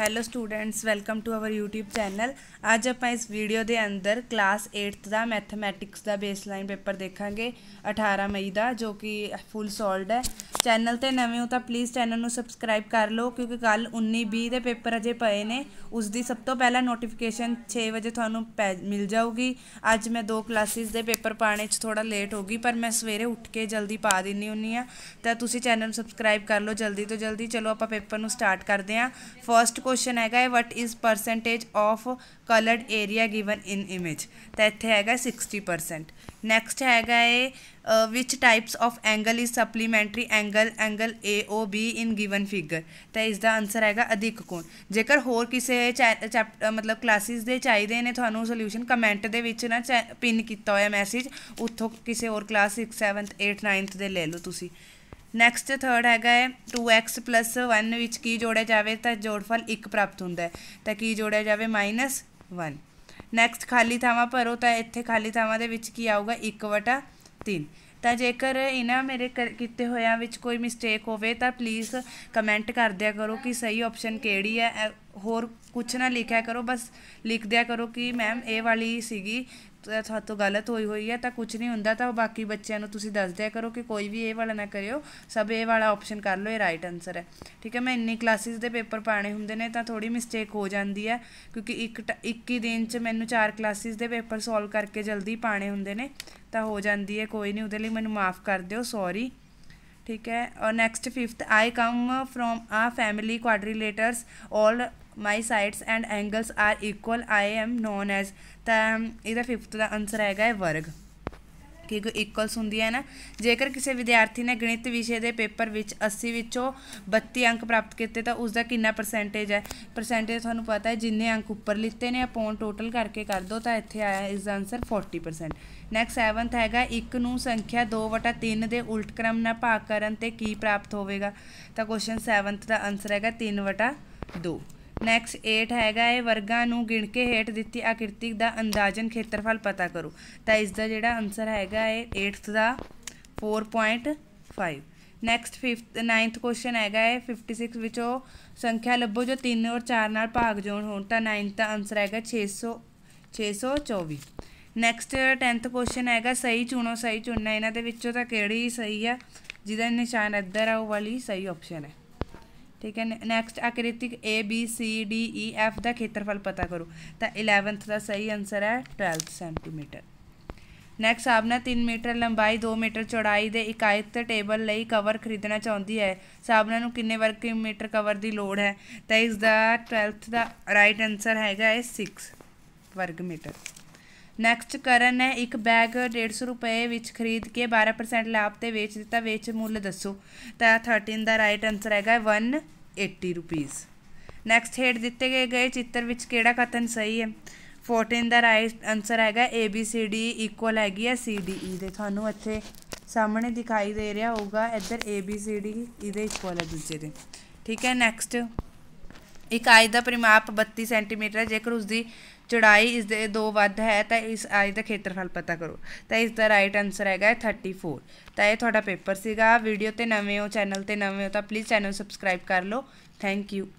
hello students welcome to our YouTube channel ਅੱਜ ਆਪਾਂ ਇਸ ਵੀਡੀਓ ਦੇ ਅੰਦਰ ਕਲਾਸ 8th ਦਾ ਮੈਥਮੈਟਿਕਸ ਦਾ ਬੇਸਲਾਈਨ ਪੇਪਰ ਦੇਖਾਂਗੇ 18 ਮਈ ਦਾ ਜੋ ਕਿ ਫੁੱਲ ਸੋਲਡ ਹੈ ਚੈਨਲ ਤੇ ਨਵੇਂ ਹੋ ਤਾਂ ਪਲੀਜ਼ ਚੈਨਲ ਨੂੰ ਸਬਸਕ੍ਰਾਈਬ ਕਰ ਲਓ ਕਿਉਂਕਿ ਕੱਲ 19 20 ਦੇ ਪੇਪਰ ਅਜੇ ਪਏ ਨੇ ਉਸ ਦੀ ਸਭ ਤੋਂ ਪਹਿਲਾਂ ਨੋਟੀਫਿਕੇਸ਼ਨ 6 ਵਜੇ ਤੁਹਾਨੂੰ ਮਿਲ ਜਾਊਗੀ ਅੱਜ ਮੈਂ ਦੋ ਕਲਾਸਿਸ ਦੇ ਪੇਪਰ ਪਾਣੇ 'ਚ ਥੋੜਾ ਲੇਟ ਹੋ ਗਈ ਪਰ ਮੈਂ ਸਵੇਰੇ ਉੱਠ ਕੇ ਜਲਦੀ ਪਾ ਦਿੰਨੀ ਹੁੰਨੀ ਆ ਤਾਂ ਤੁਸੀਂ ਚੈਨਲ ਨੂੰ ਸਬਸਕ੍ਰਾਈਬ ਕਰ ਲਓ ਜਲਦੀ ਤੋਂ ਜਲਦੀ ਚਲੋ ਆਪਾਂ ਪੇਪਰ ਨੂੰ ਸਟਾਰਟ ਕਰਦੇ ਆਂ ਫਰਸਟ ਕੁਐਸਚਨ ਹੈਗਾ ਹੈ what is percentage of coloured area given in image ਤਾਂ ਇੱਥੇ ਹੈਗਾ 60% ਨੈਕਸਟ ਹੈਗਾ ਹੈ which types of angle is supplementary angle angle A O B in given figure ਤਾਂ ਇਸ ਦਾ ਆਨਸਰ ਹੈਗਾ ਅਧਿਕ ਕੋਣ ਜੇਕਰ ਹੋਰ ਕਿਸੇ ਚੈਪਟਰ ਮਤਲਬ ਕਲਾਸਿਸ ਦੇ ਚਾਹੀਦੇ ਨੇ ਤੁਹਾਨੂੰ ਸੋਲੂਸ਼ਨ ਕਮੈਂਟ ਦੇ ਵਿੱਚ ਨਾ ਪਿਨ ਕੀਤਾ ਹੋਇਆ ਮੈਸੇਜ ਉੱਥੋਂ ਕਿਸੇ ਹੋਰ ਕਲਾਸ 6 7th 8th 9th ਦੇ ਲੈ ਲਓ ਤੁਸੀਂ ਨੈਕਸਟ ਥਰਡ ਹੈਗਾ ਹੈ 2x 1 ਵਿੱਚ ਕੀ ਜੋੜਿਆ ਜਾਵੇ ਤਾਂ ਜੋੜਫਲ 1 ਪ੍ਰਾਪਤ ਹੁੰਦਾ ਹੈ ਤਾਂ ਕੀ ਜੋੜਿਆ ਜਾਵੇ -1 ਨੈਕਸਟ ਖਾਲੀ ਥਾਵਾਂ ਭਰੋ ਤਾਂ ਇੱਥੇ ਖਾਲੀ ਥਾਵਾਂ ਦੇ ਵਿੱਚ ਕੀ ਆਊਗਾ 1/3 ਤਾਂ ਜੇਕਰ ਇਹਨਾਂ ਮੇਰੇ ਕੀਤੇ ਹੋਇਆਂ ਵਿੱਚ ਕੋਈ ਮਿਸਟੇਕ ਹੋਵੇ ਤਾਂ ਪਲੀਜ਼ ਕਮੈਂਟ ਕਰ ਦਿਆ ਕਰੋ ਕਿ ਸਹੀ ਆਪਸ਼ਨ ਕਿਹੜੀ ਹੈ ਹੋਰ ਕੁਝ ਨਾ ਲਿਖਿਆ ਕਰੋ ਬਸ ਲਿਖ ਦਿਆ ਕਰੋ ਕਿ ਮੈਮ ਇਹ ਵਾਲੀ ਸੀਗੀ ਸਾਥੋਂ ਗਲਤ ਹੋਈ ਹੋਈ ਹੈ ਤਾਂ ਕੁਝ ਨਹੀਂ ਹੁੰਦਾ ਤਾਂ ਬਾਕੀ ਬੱਚਿਆਂ ਨੂੰ ਤੁਸੀਂ ਦੱਸ ਦਿਆ ਕਰੋ ਕਿ ਕੋਈ ਵੀ ਇਹ ਵਾਲਾ ਨਾ ਕਰਿਓ ਸਭ ਇਹ ਵਾਲਾ ਆਪਸ਼ਨ ਕਰ ਲਓ ਇਹ ਰਾਈਟ ਆਨਸਰ ਹੈ ਠੀਕ ਹੈ ਮੈਂ ਇੰਨੀ ਕਲਾਸਿਸ ਦੇ ਪੇਪਰ ਪਾਣੇ ਹੁੰਦੇ ਨੇ ਤਾਂ ਥੋੜੀ ਮਿਸਟੇਕ ਹੋ ਜਾਂਦੀ ਹੈ ਕਿਉਂਕਿ ਇੱਕ ਇੱਕ ਹੀ ਦਿਨ 'ਚ ਮੈਨੂੰ ਚਾਰ ਕਲਾਸਿਸ ਦੇ ਪੇਪਰ ਸੋਲਵ ਕਰਕੇ ਜਲਦੀ ਪਾਣੇ ਹੁੰਦੇ ਨੇ ਤਾਂ ਹੋ ਜਾਂਦੀ ਹੈ ਕੋਈ ਨਹੀਂ ਉਹਦੇ ਲਈ ਮੈਨੂੰ ਮਾਫ ਕਰ ਦਿਓ ਸੌਰੀ ठीक है और next fifth I come from a family quadrilaterals all my sides and angles are equal I am known as ਤਾਂ ਇਹਦਾ ਫਿਫਥ ਦਾ ਆਨਸਰ ਹੈਗਾ ਹੈ ਵਰਗ ਇਕੁ ਇਕੁਅਲਸ ਹੁੰਦੀ ਹੈ ਨਾ ਜੇਕਰ ਕਿਸੇ ਵਿਦਿਆਰਥੀ ਨੇ ਗਣਿਤ ਵਿਸ਼ੇ ਦੇ ਪੇਪਰ ਵਿੱਚ 80 ਵਿੱਚੋਂ 32 ਅੰਕ ਪ੍ਰਾਪਤ ਕੀਤੇ ਤਾਂ ਉਸ ਦਾ ਕਿੰਨਾ ਪਰਸੈਂਟੇਜ ਹੈ ਪਰਸੈਂਟੇਜ ਤੁਹਾਨੂੰ ਪਤਾ ਹੈ ਜਿੰਨੇ ਅੰਕ ਉੱਪਰ ਲਿੱਤੇ ਨੇ ਅਪੋਨ ਟੋਟਲ ਕਰਕੇ ਕਰ ਦੋ ਤਾਂ ਇੱਥੇ ਆਇਆ ਇਸ ਦਾ ਆਨਸਰ 40% ਨੈਕਸਟ 7th ਹੈਗਾ 1 ਨੂੰ ਸੰਖਿਆ 2/3 ਦੇ ਉਲਟ ਕ੍ਰਮ ਨਾਲ ਭਾਗ ਕਰਨ ਤੇ ਕੀ ਪ੍ਰਾਪਤ ਹੋਵੇਗਾ ਤਾਂ ਕੁਐਸਚਨ 7th ਦਾ ਆਨਸਰ ਹੈਗਾ 3/2 ਨੈਕਸਟ 8 ਹੈਗਾ ਇਹ ਵਰਗਾਂ ਨੂੰ ਗਿਣ ਕੇ ਹੇਠ ਦਿੱਤੀ ਆਕ੍ਰਿਤੀ ਦਾ ਅੰਦਾਜ਼ਨ ਖੇਤਰਫਲ ਪਤਾ ਕਰੋ ਤਾਂ ਇਸ ਦਾ ਜਿਹੜਾ ਆਨਸਰ ਹੈਗਾ ਹੈ 8th ਦਾ 4.5 ਨੈਕਸਟ 5th 9th ਕੁਐਸਚਨ ਹੈਗਾ ਹੈ 56 ਵਿੱਚੋਂ ਸੰਖਿਆ ਲੱਭੋ ਜੋ 3 ਔਰ 4 ਨਾਲ ਭਾਗ ਜੋੜ ਹੋਣ ਤਾਂ 9th ਦਾ ਆਨਸਰ ਹੈਗਾ 600 624 ਨੈਕਸਟ 10th ਕੁਐਸਚਨ ਹੈਗਾ ਸਹੀ ਚੁਣੋ ਸਹੀ ਚੁਣਨਾ ਇਹਨਾਂ ਦੇ ਵਿੱਚੋਂ ਤਾਂ ਕਿਹੜੀ ਸਹੀ ਆ ਜਿਹਦਾ ਨਿਸ਼ਾਨ ਇੱਧਰ ਆ ਉਹ ਵਾਲੀ ਸਹੀ ਆਪਸ਼ਨ ਹੈ ਠੀਕ ਹੈ ਨੈਕਸਟ ਆਕ੍ਰਿਤਿਕ A B C D E F ਦਾ ਖੇਤਰਫਲ ਪਤਾ ਕਰੋ ਤਾਂ 11th ਦਾ ਸਹੀ ਆਨਸਰ ਹੈ 12 ਸੈਂਟੀਮੀਟਰ ਨੈਕਸਟ ਸਾਬਨਾ 3 ਮੀਟਰ ਲੰਬਾਈ 2 ਮੀਟਰ ਚੌੜਾਈ ਦੇ ਤੇ ਟੇਬਲ ਲਈ ਕਵਰ ਖਰੀਦਣਾ ਚਾਹੁੰਦੀ ਹੈ ਸਾਬਨਾ ਨੂੰ ਕਿੰਨੇ ਵਰਗ ਮੀਟਰ ਕਵਰ ਦੀ ਲੋੜ ਹੈ ਤਾਂ ਇਸ ਦਾ 12th ਦਾ ਰਾਈਟ ਆਨਸਰ ਹੈਗਾ ਹੈ 6 ਵਰਗ ਮੀਟਰ ਨੈਕਸਟ ਕਰਨ ਨੇ ਇੱਕ ਬੈਗ 150 ਰੁਪਏ ਵਿੱਚ ਖਰੀਦ ਕੇ 12% ਲਾਭ ਤੇ ਵੇਚ ਦਿੱਤਾ ਵੇਚ ਮੁੱਲ ਦੱਸੋ ਤਾਂ 13 ਦਾ ਰਾਈਟ ਆਨਸਰ ਹੈਗਾ 180 ਰੁਪੀਸ ਨੈਕਸਟ ਹੇਡ ਦਿੱਤੇ ਗਏ ਚਿੱਤਰ ਵਿੱਚ ਕਿਹੜਾ ਕਥਨ ਸਹੀ ਹੈ 14 ਦਾ ਰਾਈਟ ਆਨਸਰ ਹੈਗਾ A B C D equal ਹੈਗੀ ਹੈ ਸੀ ਡੀ ਈ ਦੇ ਤੁਹਾਨੂੰ ਇੱਥੇ ਸਾਹਮਣੇ ਦਿਖਾਈ ਦੇ ਰਿਹਾ ਹੋਊਗਾ ਇੱਧਰ ਏ ਬੀ ਸੀ ਡੀ ਇਹਦੇ ਇਕੁਅਲ ਹੈ ਦੂਜੇ ਦੇ ਠੀਕ ਹੈ ਨੈਕਸਟ ਇੱਕ ਆਇਤ ਦਾ ਪਰਿਮਾਪ 32 ਸੈਂਟੀਮੀਟਰ ਹੈ ਜੇਕਰ ਉਸ ਦੀ ਚੌੜਾਈ ਇਸ ਦੇ ਦੋ ਵੱਧ ਹੈ ਤਾਂ ਇਸ ਆਇਤ ਦਾ ਖੇਤਰਫਲ ਪਤਾ ਕਰੋ ਤਾਂ ਇਸ ਦਾ ਰਾਈਟ ਆਨਸਰ ਹੈਗਾ 34 ਤਾਂ ਇਹ ਤੁਹਾਡਾ ਪੇਪਰ ਸੀਗਾ ਵੀਡੀਓ ਤੇ ਨਵੇਂ ਹੋ ਚੈਨਲ ਤੇ ਨਵੇਂ ਹੋ ਤਾਂ ਪਲੀਜ਼ ਚੈਨਲ ਸਬਸਕ੍ਰਾਈਬ ਕਰ ਲਓ ਥੈਂਕ ਯੂ